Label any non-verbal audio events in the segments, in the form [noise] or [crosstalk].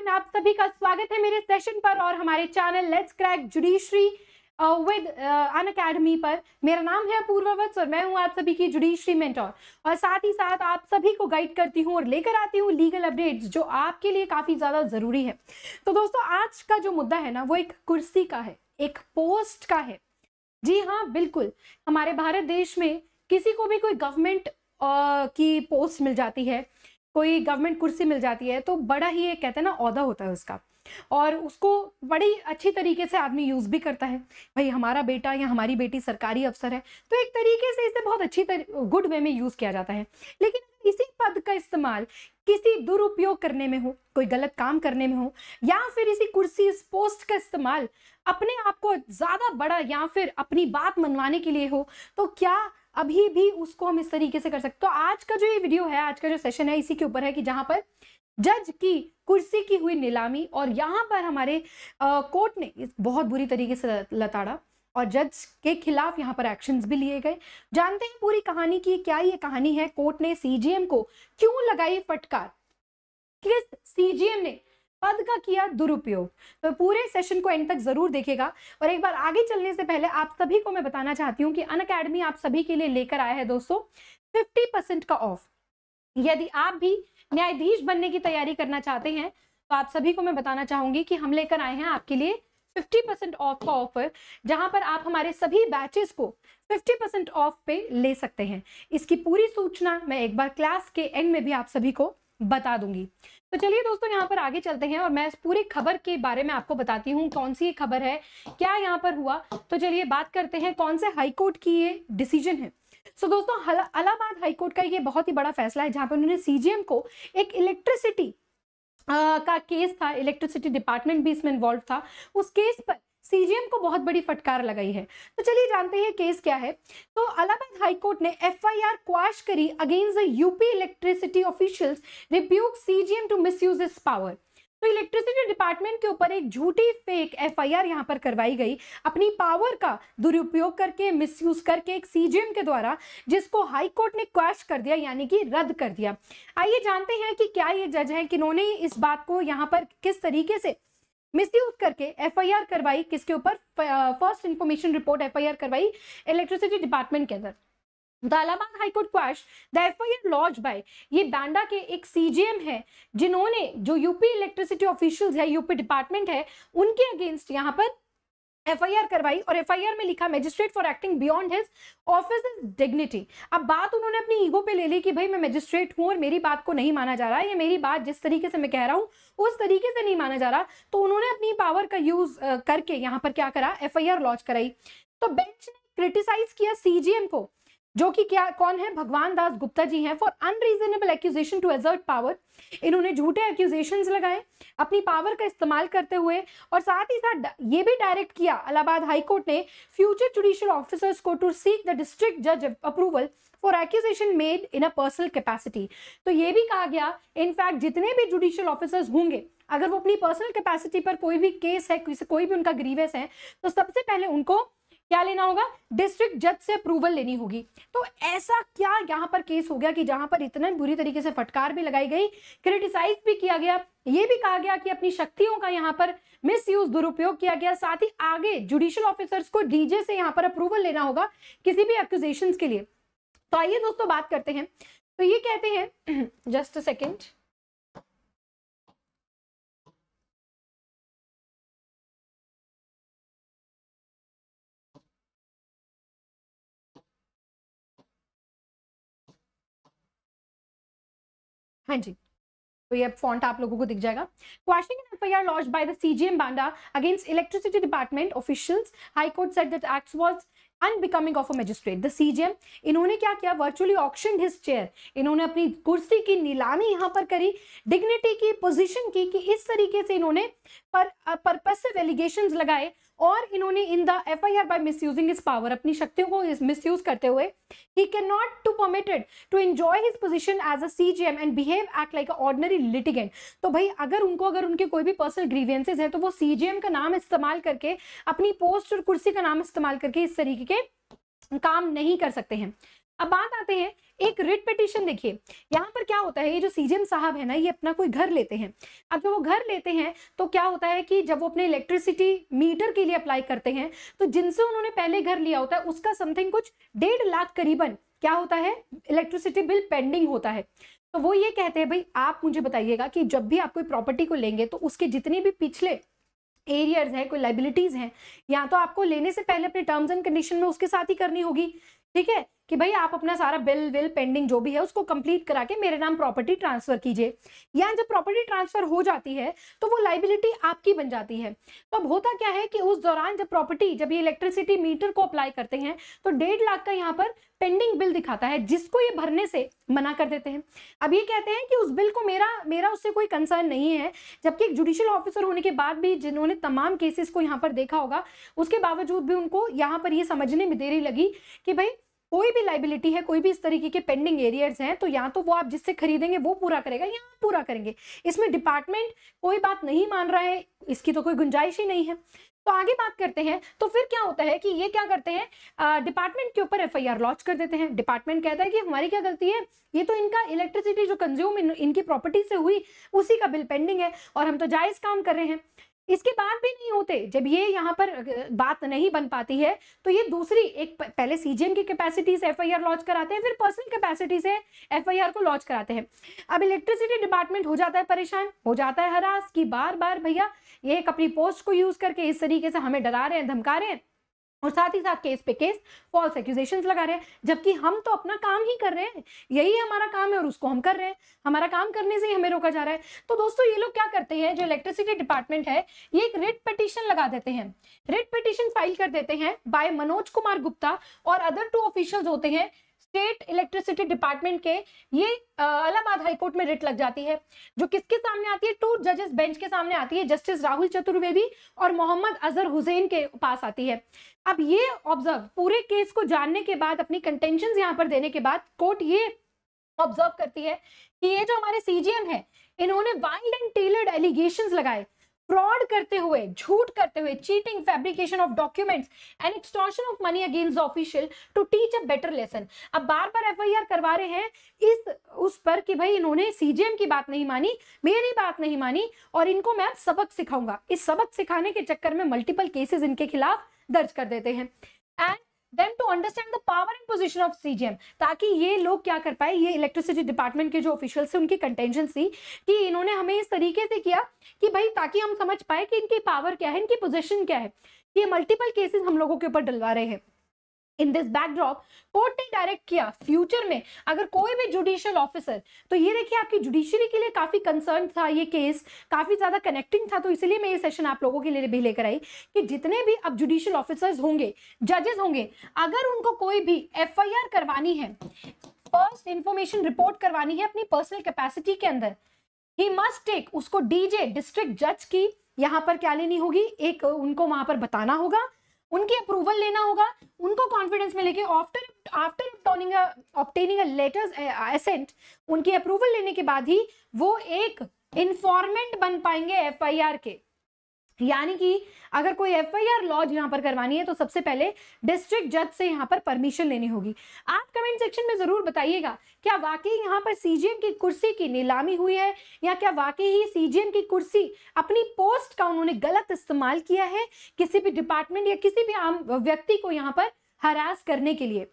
everyone आप सभी का स्वागत है मेरे सेशन पर और हमारे channel let's crack judiciary with Unacademy पर मेरा नाम है पूर्ववत्स और मैं हूं आप सभी की जुडिशरी मेंटोर और साथ ही साथ आप सभी को गाइड करती हूं और लेकर आती हूं लीगल अपडेट्स जो आपके लिए काफ़ी ज़्यादा ज़रूरी है तो दोस्तों आज का जो मुद्दा है ना वो एक कुर्सी का है एक पोस्ट का है जी हाँ बिल्कुल हमारे भारत देश में किसी को भी कोई गवर्नमेंट uh, की पोस्ट मिल जाती है कोई गवर्नमेंट कुर्सी मिल जाती है तो बड़ा ही एक कहते हैं ना अहदा होता है उसका और उसको बड़ी अच्छी तरीके से आदमी यूज़ भी करता है भाई हमारा बेटा या हमारी बेटी सरकारी अफसर है तो एक तरीके से इसे बहुत अच्छी गुड वे में यूज़ किया जाता है लेकिन इसी पद का इस्तेमाल किसी दुरुपयोग करने में हो कोई गलत काम करने में हो या फिर इसी कुर्सी इस पोस्ट का इस्तेमाल अपने आप को ज़्यादा बड़ा या फिर अपनी बात मनवाने के लिए हो तो क्या अभी भी उसको हम इस तरीके से कर सकते तो आज का जो ये वीडियो है आज का जो सेशन है इसी के ऊपर है कि जहां पर जज की कुर्सी की हुई नीलामी और यहाँ पर हमारे आ, कोर्ट ने बहुत बुरी तरीके से लताड़ा और जज के खिलाफ यहाँ पर एक्शंस भी लिए गए जानते हैं पूरी कहानी की क्या ये कहानी है कोर्ट ने सीजीएम को क्यों लगाई फटकार किस सीजीएम ने पद का किया दुरुपयोग तो पूरे सेशन को एंड तक ज़रूर देखेगा और एक बार आगे चलने से पहले आप सभी को मैं बताना चाहती हूँ कि अन अकेडमी आप सभी के लिए लेकर आया है दोस्तों फिफ्टी परसेंट का ऑफ यदि आप भी न्यायाधीश बनने की तैयारी करना चाहते हैं तो आप सभी को मैं बताना चाहूंगी कि हम लेकर आए हैं आपके लिए 50% ऑफ का ऑफर जहां पर आप हमारे सभी बैचेस को 50% ऑफ पे ले सकते हैं इसकी पूरी सूचना मैं एक बार क्लास के एंड में भी आप सभी को बता दूंगी तो चलिए दोस्तों यहाँ पर आगे चलते हैं और मैं इस पूरी खबर के बारे में आपको बताती हूँ कौन सी खबर है क्या यहाँ पर हुआ तो चलिए बात करते हैं कौन से हाईकोर्ट की ये डिसीजन है सो so, दोस्तों अलाहाबाद हाईकोर्ट का ये बहुत ही बड़ा फैसला है जहाँ पर उन्होंने सीजीएम को एक इलेक्ट्रिसिटी का केस था इलेक्ट्रिसिटी डिपार्टमेंट भी इसमें इन्वॉल्व था उस केस पर सीजीएम को बहुत बड़ी फटकार लगाई है तो चलिए जानते हैं केस क्या है तो अलाहाबाद हाईकोर्ट ने एफआईआर क्वाश करी against UP electricity officials rebuke CGM to misuse his power तो इलेक्ट्रिसिटी डिपार्टमेंट के ऊपर एक झूठी फेक एफआईआर यहां पर करवाई गई अपनी पावर का दुरुपयोग करके मिसयूज करके एक सीजीएम के द्वारा जिसको हाई कोर्ट ने क्वैश कर दिया यानी कि रद्द कर दिया आइए जानते हैं कि क्या ये जज हैं कि इन्होंने इस बात को यहां पर किस तरीके से मिसयूज करके एफआईआर करवाई किसके ऊपर फर्स्ट इंफॉर्मेशन रिपोर्ट एफआईआर करवाई इलेक्ट्रिसिटी डिपार्टमेंट के अंदर the Allahabad high court quash the F I R launch by ये बैंडा के एक सीजीएम है जिन्होंने जो यूपी इलेक्ट्रिसिटी ऑफिशियल्स है यूपी डिपार्टमेंट है उनके अगेंस्ट यहाँ पर एफआईआर करवाई और एफआईआर में लिखा magistrate for acting beyond his office dignity अब बात उन्होंने अपनी ईगो पे ले ली कि भाई मैं मैजिस्ट्रेट हूँ और मेरी बात को नहीं माना जा रहा या मेरी बात जिस तरीके से मैं कह रहा हूँ उस तरीके से नहीं माना जा रहा तो उन्होंने अपनी पावर का यूज करके यहाँ पर क्या करा एफ लॉन्च कराई तो बेंच ने क्रिटिसाइज किया सीजीएम को जो कि क्या कौन है भगवान दास गुप्ता जी हैं for unreasonable accusation to exert power इन्होंने झूठे एक्यूजेशन लगाए अपनी पावर का इस्तेमाल करते हुए और साथ ही साथ ये भी डायरेक्ट किया अलाहाबाद हाईकोर्ट ने फ्यूचर जुडिशियल ऑफिसर्स को टू सीक द डिस्ट्रिक्ट जज approval for accusation made in a personal capacity तो ये भी कहा गया इनफैक्ट जितने भी जुडिशियल ऑफिसर्स होंगे अगर वो अपनी पर्सनल कैपेसिटी पर कोई भी केस है कोई भी उनका ग्रीवेस है तो सबसे पहले उनको क्या लेना होगा डिस्ट्रिक्ट जज से अप्रूवल लेनी होगी तो ऐसा क्या यहाँ पर केस हो गया कि जहां पर इतने बुरी तरीके से फटकार भी लगाई गई क्रिटिसाइज भी किया गया ये भी कहा गया कि अपनी शक्तियों का यहाँ पर मिस यूज दुरुपयोग किया गया साथ ही आगे जुडिशियल ऑफिसर्स को डीजे से यहाँ पर अप्रूवल लेना होगा किसी भी एक्यूजेशन के लिए तो आइए दोस्तों बात करते हैं तो ये कहते हैं जस्ट [clears throat] सेकेंड हाँ जी तो ये फॉन्ट आप लोगों को दिख जाएगा question an FIR launch by the C G M Banda against electricity department officials high court said that act was unbecoming of a magistrate the C G M इन्होंने क्या किया वर्चुअली ऑप्शन हिज चेयर इन्होंने अपनी कुर्सी की नीलामी यहाँ पर करी डिग्निटी की पोजिशन की कि इस तरीके से इन्होंने पर पर्पसिव एलिगेशन लगाए और इन्होंने in the F I R by misusing his power अपनी शक्तियों को मिस यूज करते हुए he can not to permitted to enjoy his position as a C G M and behave act like a ordinary litigant तो भाई अगर उनको अगर उनके कोई भी पर्सनल ग्रीवियंसेज है तो वो सी जी एम का नाम इस्तेमाल करके अपनी पोस्ट और कुर्सी का नाम इस्तेमाल करके इस तरीके के काम नहीं कर सकते हैं अब बात आते हैं एक रिट पिटिशन देखिए यहाँ पर क्या होता है ये जो सीजेम साहब है ना ये अपना कोई घर लेते हैं अब जब वो घर लेते हैं तो क्या होता है कि जब वो अपने इलेक्ट्रिसिटी मीटर के लिए अप्लाई करते हैं तो जिनसे उन्होंने पहले घर लिया होता है उसका समथिंग कुछ डेढ़ लाख करीबन क्या होता है इलेक्ट्रिसिटी बिल पेंडिंग होता है तो वो ये कहते हैं भाई आप मुझे बताइएगा कि जब भी आप कोई प्रॉपर्टी को लेंगे तो उसके जितने भी पिछले एरियर्स हैं कोई लाइबिलिटीज हैं या तो आपको लेने से पहले अपने टर्म्स एंड कंडीशन में उसके साथ ही करनी होगी ठीक है कि भाई आप अपना सारा बिल विल पेंडिंग जो भी है उसको कंप्लीट करा के मेरे नाम प्रॉपर्टी ट्रांसफर कीजिए या जब प्रॉपर्टी ट्रांसफर हो जाती है तो वो लाइबिलिटी आपकी बन जाती है तो अब होता क्या है कि उस दौरान जब प्रॉपर्टी जब ये इलेक्ट्रिसिटी मीटर को अप्लाई करते हैं तो डेढ़ लाख का यहाँ पर पेंडिंग बिल दिखाता है जिसको ये भरने से मना कर देते हैं अब ये कहते हैं कि उस बिल को मेरा मेरा उससे कोई कंसर्न नहीं है जबकि एक जुडिशियल ऑफिसर होने के बाद भी जिन्होंने तमाम केसेस को यहाँ पर देखा होगा उसके बावजूद भी उनको यहाँ पर ये समझने में देरी लगी कि भाई कोई भी लाइबिलिटी है कोई भी इस तरीके के पेंडिंग एरियर्स हैं तो या तो वो आप जिससे खरीदेंगे वो पूरा करेगा या पूरा करेंगे इसमें डिपार्टमेंट कोई बात नहीं मान रहा है इसकी तो कोई गुंजाइश ही नहीं है तो आगे बात करते हैं तो फिर क्या होता है कि ये क्या करते हैं डिपार्टमेंट के ऊपर एफ लॉन्च कर देते हैं डिपार्टमेंट कहता है कि हमारी क्या गलती है ये तो इनका इलेक्ट्रिसिटी जो कंज्यूम इन, इनकी प्रॉपर्टी से हुई उसी का बिल पेंडिंग है और हम तो जायज़ काम कर रहे हैं इसके बाद भी नहीं होते जब ये यहाँ पर बात नहीं बन पाती है तो ये दूसरी एक पहले सीजीएम की कैपेसिटी से एफ लॉन्च कराते हैं फिर पर्सनल कैपेसिटी से एफ को लॉन्च कराते हैं अब इलेक्ट्रिसिटी डिपार्टमेंट हो जाता है परेशान हो जाता है हरास कि बार बार भैया ये एक अपनी पोस्ट को यूज करके इस तरीके से हमें डरा रहे हैं धमका रहे हैं और साथ ही साथ केस पे केस फॉल्स एक्यूजेशन लगा रहे हैं जबकि हम तो अपना काम ही कर रहे हैं यही हमारा काम है और उसको हम कर रहे हैं हमारा काम करने से ही हमें रोका जा रहा है तो दोस्तों ये लोग क्या करते हैं जो इलेक्ट्रिसिटी डिपार्टमेंट है ये एक रिट पिटीशन लगा देते हैं रिट पिटिशन फाइल कर देते हैं बाय मनोज कुमार गुप्ता और अदर टू ऑफिशियल होते हैं स्टेट इलेक्ट्रिसिटी डिपार्टमेंट के ये अलाहाबाद हाईकोर्ट में रिट लग जाती है जो किसके सामने आती है टू जजेस बेंच के सामने आती है जस्टिस राहुल चतुर्वेदी और मोहम्मद अजहर हुसैन के पास आती है अब ये ऑब्जर्व पूरे केस को जानने के बाद अपनी कंटेंशन यहाँ पर देने के बाद कोर्ट ये ऑब्जर्व करती है कि ये जो हमारे सीजीएम है इन्होंने वाइल्ड एंड टेलर्ड एलिगेशन लगाए फ्रॉड करते हुए झूठ करते हुए cheating fabrication of documents and extortion of money against official to teach a better lesson अब बार बार एफआईआर करवा रहे हैं इस उस पर कि भाई इन्होंने सीजेएम की बात नहीं मानी मेरी बात नहीं मानी और इनको मैं सबक सिखाऊंगा इस सबक सिखाने के चक्कर में मल्टीपल केसेस इनके खिलाफ दर्ज कर देते हैं and then to understand the power and position of C ताकि ये लोग क्या कर पाए ये इलेक्ट्रिसिटी डिपार्टमेंट के जो ऑफिशियल हैं उनकी थी कि इन्होंने हमें इस तरीके से किया कि भाई ताकि हम समझ पाए कि इनकी पावर क्या है इनकी पोजिशन क्या है ये मल्टीपल केसेस हम लोगों के ऊपर डलवा रहे हैं इन दिस बैकड्रॉप कोर्ट ने डायरेक्ट किया फ्यूचर में अगर कोई भी जुडिशियल ऑफिसर तो ये देखिए आपकी जुडिशियरी के लिए काफ़ी कंसर्न था ये केस काफ़ी ज़्यादा कनेक्टिंग था तो इसलिए मैं ये सेशन आप लोगों के लिए भी लेकर आई कि जितने भी अब जुडिशियल ऑफिसर्स होंगे जजेस होंगे अगर उनको कोई भी एफ करवानी है फर्स्ट इंफॉर्मेशन रिपोर्ट करवानी है अपनी पर्सनल कैपेसिटी के अंदर ही मस्ट टेक उसको डीजे डिस्ट्रिक्ट जज की यहाँ पर क्या लेनी होगी एक उनको वहां पर बताना होगा उनकी अप्रूवल लेना होगा उनको कॉन्फिडेंस में लेके after after obtaining obtaining letters assent उनकी अप्रूवल लेने के बाद ही वो एक इन्फॉर्मेंट बन पाएंगे एफआईआर के यानी कि अगर कोई एफ आई आर लॉज यहाँ पर करवानी है तो सबसे पहले डिस्ट्रिक्ट जज से यहाँ पर परमिशन लेनी होगी आप कमेंट सेक्शन में ज़रूर बताइएगा क्या वाकई यहाँ पर सीजीएम की कुर्सी की नीलामी हुई है या क्या वाकई ही सीजीएम की कुर्सी अपनी पोस्ट का उन्होंने गलत इस्तेमाल किया है किसी भी डिपार्टमेंट या किसी भी आम व्यक्ति को यहाँ पर हरास करने के लिए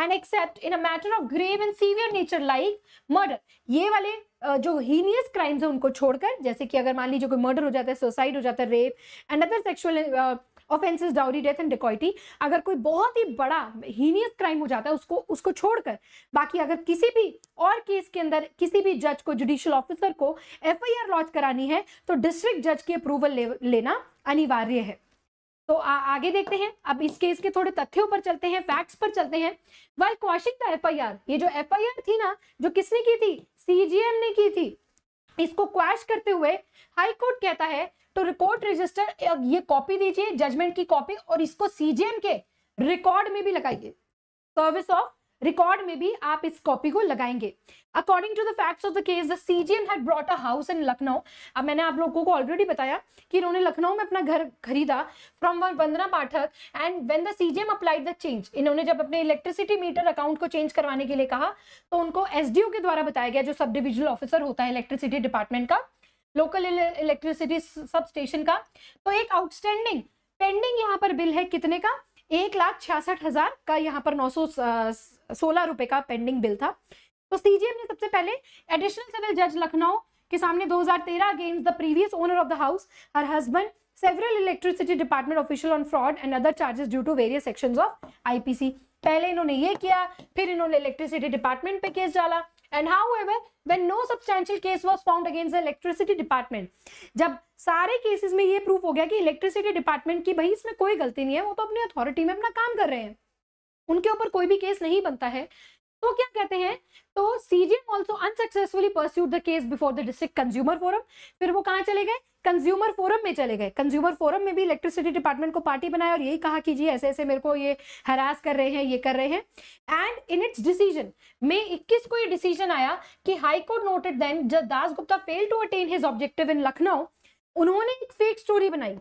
and except in a matter of grave and severe nature like murder ये वाले जो हीनियस क्राइम्स हैं उनको छोड़कर जैसे कि अगर मान लीजिए कोई मर्डर हो जाता है सुसाइड हो जाता है rape and other sexual offences dowry death and dacoity अगर कोई बहुत ही बड़ा हीनियस क्राइम हो जाता है उसको उसको छोड़कर बाकी अगर किसी भी और केस के अंदर किसी भी जज को जुडिशियल ऑफिसर को एफ आई आर लॉन्च करानी है तो डिस्ट्रिक्ट जज की अप्रूवल ले, लेना अनिवार्य है तो आ, आगे देखते हैं अब इस केस के थोड़े तथ्यों पर चलते हैं फैक्ट्स पर चलते हैं वाइल क्वाशिंग द एफ ये जो एफ थी ना जो किसने की थी सीजीएम ने की थी इसको क्वैश करते हुए हाई कोर्ट कहता है तो रिकॉर्ड रजिस्टर ये कॉपी दीजिए जजमेंट की कॉपी और इसको सीजीएम के रिकॉर्ड में भी लगाइए सर्विस ऑफ रिकॉर्ड में भी आप इस कॉपी को लगाएंगे according to the facts of the case the CGM had brought a house in Lucknow अब मैंने आप लोगों को ऑलरेडी बताया कि इन्होंने लखनऊ में अपना घर खरीदा from Vandana Pathak and when the CGM applied the change इन्होंने जब अपने इलेक्ट्रिसिटी मीटर अकाउंट को चेंज करवाने के लिए कहा तो उनको एसडीओ के द्वारा बताया गया जो सब डिविजनल ऑफिसर होता है इलेक्ट्रिसिटी डिपार्टमेंट का लोकल इलेक्ट्रिसिटी सब स्टेशन का तो एक आउटस्टैंडिंग पेंडिंग यहाँ पर बिल है कितने का एक लाख छियासठ हजार का यहाँ पर नौ सौ सोलह रुपए का पेंडिंग बिल था तो सीजीएम ने सबसे पहले एडिशनल सिविल जज लखनऊ के सामने 2013 against the previous owner of the house her husband several electricity department official on fraud and other charges due to various sections of IPC पहले इन्होंने ये किया फिर इन्होंने इलेक्ट्रिसिटी डिपार्टमेंट पे केस डाला and however when no substantial case was found against the electricity department जब सारे केसेस में ये प्रूफ हो गया कि इलेक्ट्रिसिटी डिपार्टमेंट की भाई इसमें कोई गलती नहीं है वो तो अपनी अथॉरिटी में अपना काम कर रहे हैं उनके ऊपर कोई भी केस नहीं बनता है तो क्या कहते हैं तो CGM also unsuccessfully pursued the case before the district consumer forum फिर वो कहाँ चले गए कंज्यूमर फोरम में चले गए कंज्यूमर फोरम में भी इलेक्ट्रिसिटी डिपार्टमेंट को पार्टी बनाया और यही कहा कि जी ऐसे ऐसे मेरे को ये हरास कर रहे हैं ये कर रहे हैं एंड इन इट्स डिसीजन में 21 को ये डिसीजन आया कि high court noted then Das Gupta fail to attain his objective in Lucknow उन्होंने एक फेक स्टोरी बनाई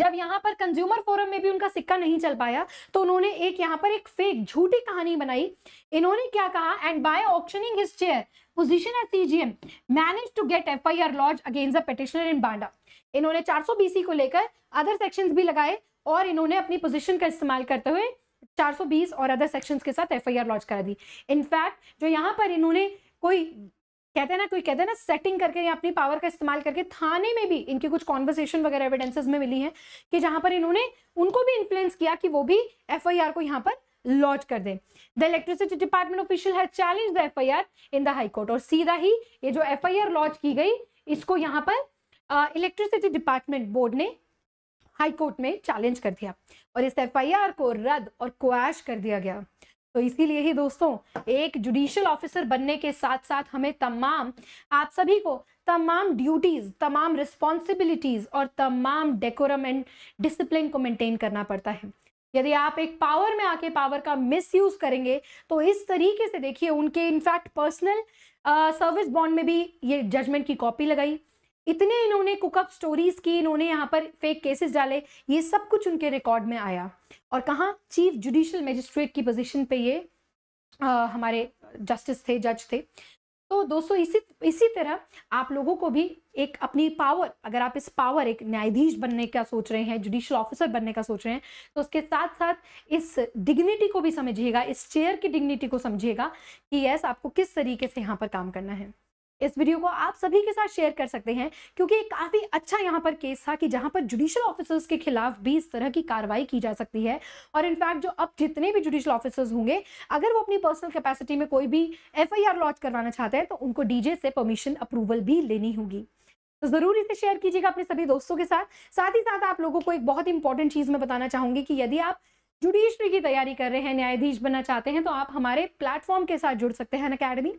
जब यहाँ पर कंज्यूमर फोरम में भी उनका सिक्का नहीं चल पाया तो उन्होंने एक यहाँ पर एक फेक झूठी कहानी बनाई इन्होंने क्या कहा एंड बाय ऑप्शनिंग his chair position at CGM manage to get F I R lodge against the petitioner in Banda इन्होंने चार सौ बीसी को लेकर अदर सेक्शन भी लगाए और इन्होंने अपनी पोजिशन का इस्तेमाल करते हुए 420 और अदर सेक्शंस के साथ एफआईआर लॉन्च करा दी इनफैक्ट जो यहाँ पर इन्होंने कोई कहते हैं ना कोई कहते हैं ना सेटिंग करके या अपनी पावर का इस्तेमाल करके थाने में भी इनकी कुछ कॉन्वर्सेशन वगैरह एविडेंसेस में मिली है कि जहां पर इन्होंने उनको भी इन्फ्लुएंस किया कि वो भी एफ को यहाँ पर लॉन्च कर दें द इलेक्ट्रिसिटी डिपार्टमेंट ऑफिशियल है challenge the F in the high court और सीधा ही ये जो एफ लॉन्च की गई इसको यहाँ पर इलेक्ट्रिसिटी डिपार्टमेंट बोर्ड ने हाई कोर्ट में चैलेंज कर दिया और इस एफ को रद्द और क्वैश कर दिया गया तो इसीलिए ही दोस्तों एक जुडिशियल ऑफिसर बनने के साथ साथ हमें तमाम आप सभी को तमाम ड्यूटीज तमाम रिस्पॉन्सिबिलिटीज और तमाम डेकोरम एंड डिसिप्लिन को मेंटेन करना पड़ता है यदि आप एक पावर में आके पावर का मिस यूज करेंगे तो इस तरीके से देखिए उनके इनफैक्ट पर्सनल सर्विस बॉन्ड में भी ये जजमेंट की कॉपी लगाई इतने इन्होंने कुकअप स्टोरीज की इन्होंने यहाँ पर फेक केसेस डाले ये सब कुछ उनके रिकॉर्ड में आया और कहाँ चीफ जुडिशियल मजिस्ट्रेट की पोजिशन पे ये आ, हमारे जस्टिस थे जज थे तो दोस्तों इसी इसी तरह आप लोगों को भी एक अपनी पावर अगर आप इस पावर एक न्यायाधीश बनने का सोच रहे हैं जुडिशल ऑफिसर बनने का सोच रहे हैं तो उसके साथ साथ इस डिग्निटी को भी समझिएगा इस चेयर की डिग्निटी को समझिएगा कि यस आपको किस तरीके से यहाँ पर काम करना है इस वीडियो को आप सभी के साथ शेयर कर सकते हैं क्योंकि काफ़ी अच्छा यहाँ पर केस था कि जहाँ पर जुडिशियल ऑफिसर्स के खिलाफ भी इस तरह की कार्रवाई की जा सकती है और इनफैक्ट जो अब जितने भी जुडिशियल ऑफिसर्स होंगे अगर वो अपनी पर्सनल कैपेसिटी में कोई भी एफ आई लॉन्च करवाना चाहते हैं तो उनको डीजे से परमिशन अप्रूवल भी लेनी होगी तो जरूर इसे शेयर कीजिएगा अपने सभी दोस्तों के साथ साथ ही साथ आप लोगों को एक बहुत इंपॉर्टेंट चीज़ में बताना चाहूंगी कि यदि आप जुडिशरी की तैयारी कर रहे हैं न्यायाधीश बनना चाहते हैं तो आप हमारे प्लेटफॉर्म के साथ जुड़ सकते हैं अकेडमी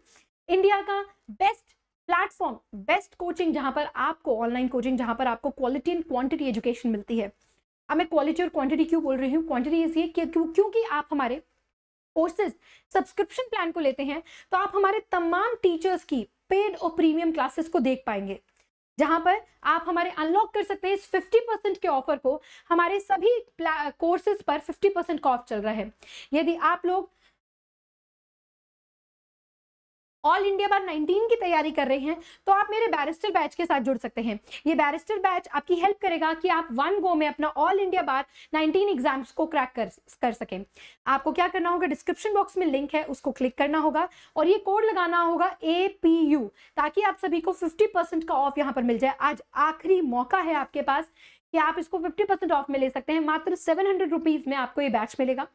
इंडिया का बेस्ट प्लेटफॉर्म बेस्ट कोचिंग जहां पर आपको ऑनलाइन कोचिंग जहां पर आपको क्वालिटी एंड क्वांटिटी एजुकेशन मिलती है अब मैं क्वालिटी और क्वांटिटी क्यों बोल रही हूँ क्वांटिटी इसलिए क्योंकि आप हमारे कोर्सेज सब्सक्रिप्शन प्लान को लेते हैं तो आप हमारे तमाम टीचर्स की पेड और प्रीमियम क्लासेस को देख पाएंगे जहां पर आप हमारे अनलॉक कर सकते हैं इस 50 परसेंट के ऑफर को हमारे सभी कोर्सेज पर 50 परसेंट का ऑफ चल रहा है यदि आप लोग ऑल इंडिया बार 19 की तैयारी कर रहे हैं तो आप मेरे बैरिस्टर बैच के साथ जुड़ सकते हैं ये बैरिस्टर बैच आपकी हेल्प करेगा कि आप वन गो में अपना ऑल इंडिया बार 19 एग्जाम्स को क्रैक कर कर सकें आपको क्या करना होगा डिस्क्रिप्शन बॉक्स में लिंक है उसको क्लिक करना होगा और ये कोड लगाना होगा ए पी यू ताकि आप सभी को फिफ्टी का ऑफ यहाँ पर मिल जाए आज आखिरी मौका है आपके पास कि आप इसको 50 परसेंट ऑफ में ले सकते हैं मात्र सेवन हंड्रेड रुपीज़ में आपको ये बैच मिलेगा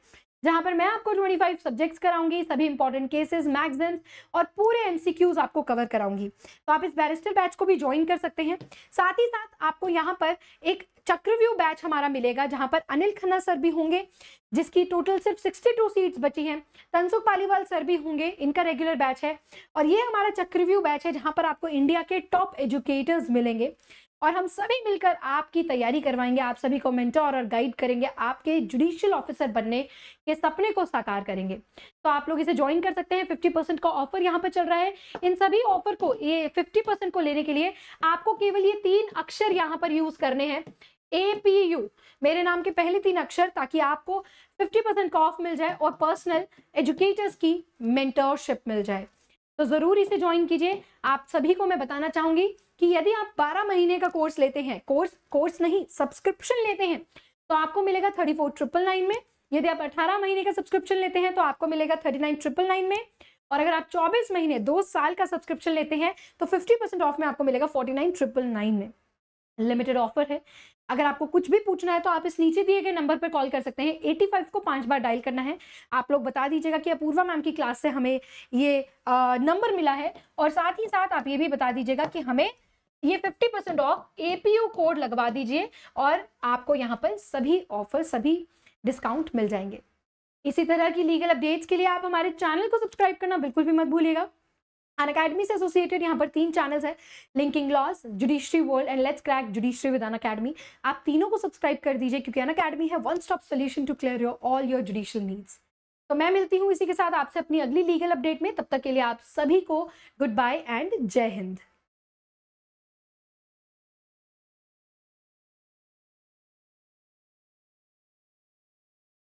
जहां पर मैं आपको 25 सब्जेक्ट्स कराऊंगी सभी इंपॉर्टेंट केसेस मैगजीन्स और पूरे एमसीक्यूज आपको कवर कराऊंगी तो आप इस बैरिस्टर बैच को भी ज्वाइन कर सकते हैं साथ ही साथ आपको यहां पर एक चक्रव्यू बैच हमारा मिलेगा जहां पर अनिल खन्ना सर भी होंगे जिसकी टोटल सिर्फ 62 सीट्स बची हैं तनसुख पालीवाल सर भी होंगे इनका रेगुलर बैच है और ये हमारा चक्रव्यू बैच है जहां पर आपको इंडिया के टॉप एजुकेटर्स मिलेंगे और हम सभी मिलकर आपकी तैयारी करवाएंगे आप सभी को मेंटर और गाइड करेंगे आपके जुडिशियल ऑफिसर बनने के सपने को साकार करेंगे तो आप लोग इसे ज्वाइन कर सकते हैं 50 परसेंट का ऑफर यहाँ पर चल रहा है इन सभी ऑफर को ये 50 परसेंट को लेने के लिए आपको केवल ये तीन अक्षर यहाँ पर यूज करने हैं ए पी यू मेरे नाम के पहले तीन अक्षर ताकि आपको फिफ्टी परसेंट का ऑफ मिल जाए और पर्सनल एजुकेटर्स की मेंटरशिप मिल जाए तो ज़रूर इसे ज्वाइन कीजिए आप सभी को मैं बताना चाहूंगी कि यदि आप 12 महीने का कोर्स लेते हैं कोर्स कोर्स नहीं सब्सक्रिप्शन लेते हैं तो आपको मिलेगा थर्टी फोर ट्रिपल नाइन में यदि आप 18 महीने का सब्सक्रिप्शन लेते हैं तो आपको मिलेगा थर्टी नाइन ट्रिपल नाइन में और अगर आप 24 महीने दो साल का सब्सक्रिप्शन लेते हैं तो 50 परसेंट ऑफ में आपको मिलेगा फोर्टी नाइन ट्रिपल नाइन में लिमिटेड ऑफर है अगर आपको कुछ भी पूछना है तो आप इस नीचे दिए गए नंबर पर कॉल कर सकते हैं 85 को पांच बार डायल करना है आप लोग बता दीजिएगा कि अपूर्वा मैम की क्लास से हमें ये नंबर मिला है और साथ ही साथ आप ये भी बता दीजिएगा कि हमें ये 50 परसेंट ऑफ एपीयू कोड लगवा दीजिए और आपको यहाँ पर सभी ऑफर सभी डिस्काउंट मिल जाएंगे इसी तरह की लीगल अपडेट्स के लिए आप हमारे चैनल को सब्सक्राइब करना बिल्कुल भी मत भूलिएगा अन अकेडमी से एसोसिएटेड यहाँ पर तीन चैनल्स हैं linking laws judiciary world and let's crack judiciary with Unacademy आप तीनों को सब्सक्राइब कर दीजिए क्योंकि अन अकेडमी है one stop solution to clear your all your judicial needs तो मैं मिलती हूँ इसी के साथ आपसे अपनी अगली लीगल अपडेट में तब तक के लिए आप सभी को गुड बाय एंड जय हिंद